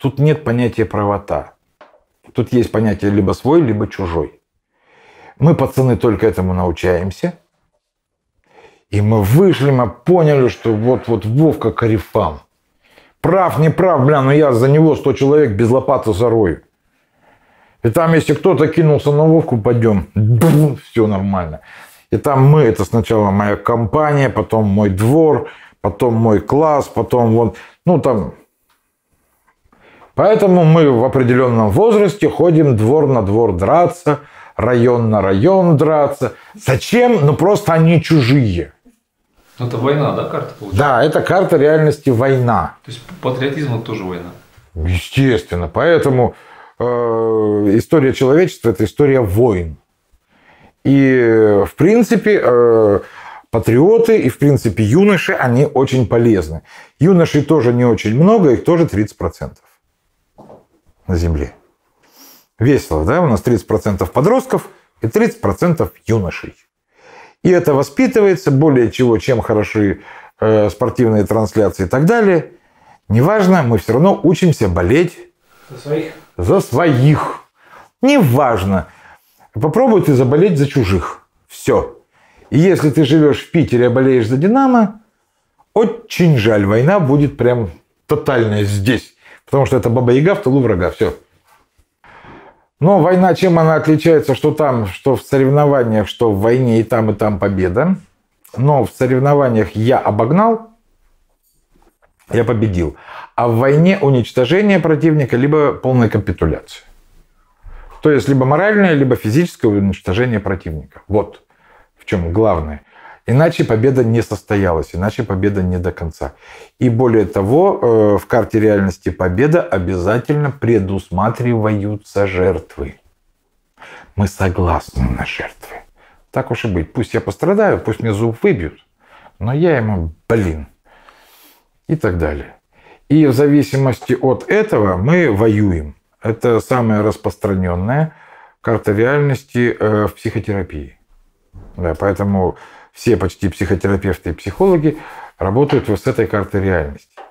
Тут нет понятия правота. Тут есть понятие либо свой, либо чужой. Мы, пацаны, только этому научаемся. И мы вышли, мы поняли, что вот-вот Вовка корифан. Прав, не прав, бля, но я за него 100 человек без лопаты зарою. И там, если кто-то кинулся на Вовку, пойдем, бум, все нормально. И там мы, это сначала моя компания, потом мой двор, потом мой класс, потом вот, ну там Поэтому мы в определенном возрасте ходим двор на двор драться, район на район драться. Зачем? Ну просто они чужие. Ну, это война, да, карта получается? Да, это карта реальности война. То есть патриотизм это тоже война. Естественно. Поэтому э, история человечества это история войн. И э, в принципе э, патриоты и в принципе юноши, они очень полезны. Юношей тоже не очень много, их тоже 30% на Земле. Весело, да? У нас 30% подростков и 30% юношей. И это воспитывается более чего, чем хороши э, спортивные трансляции и так далее. Неважно, мы все равно учимся болеть за своих. За своих. Неважно. Попробуй ты заболеть за чужих. Все. И если ты живешь в Питере, а болеешь за Динамо, очень жаль, война будет прям тотальная здесь. Потому что это Баба-Яга в тылу врага. Все. Но война, чем она отличается, что там, что в соревнованиях, что в войне и там, и там победа. Но в соревнованиях я обогнал, я победил. А в войне уничтожение противника, либо полная капитуляция. То есть либо моральное, либо физическое уничтожение противника. Вот в чем главное. Иначе победа не состоялась, иначе победа не до конца. И более того, э, в карте реальности победа обязательно предусматриваются жертвы. Мы согласны на жертвы. Так уж и быть. Пусть я пострадаю, пусть мне зуб выбьют, но я ему, блин, и так далее. И в зависимости от этого мы воюем. Это самая распространенная карта реальности э, в психотерапии. Да, поэтому все почти психотерапевты и психологи работают вот с этой картой реальности.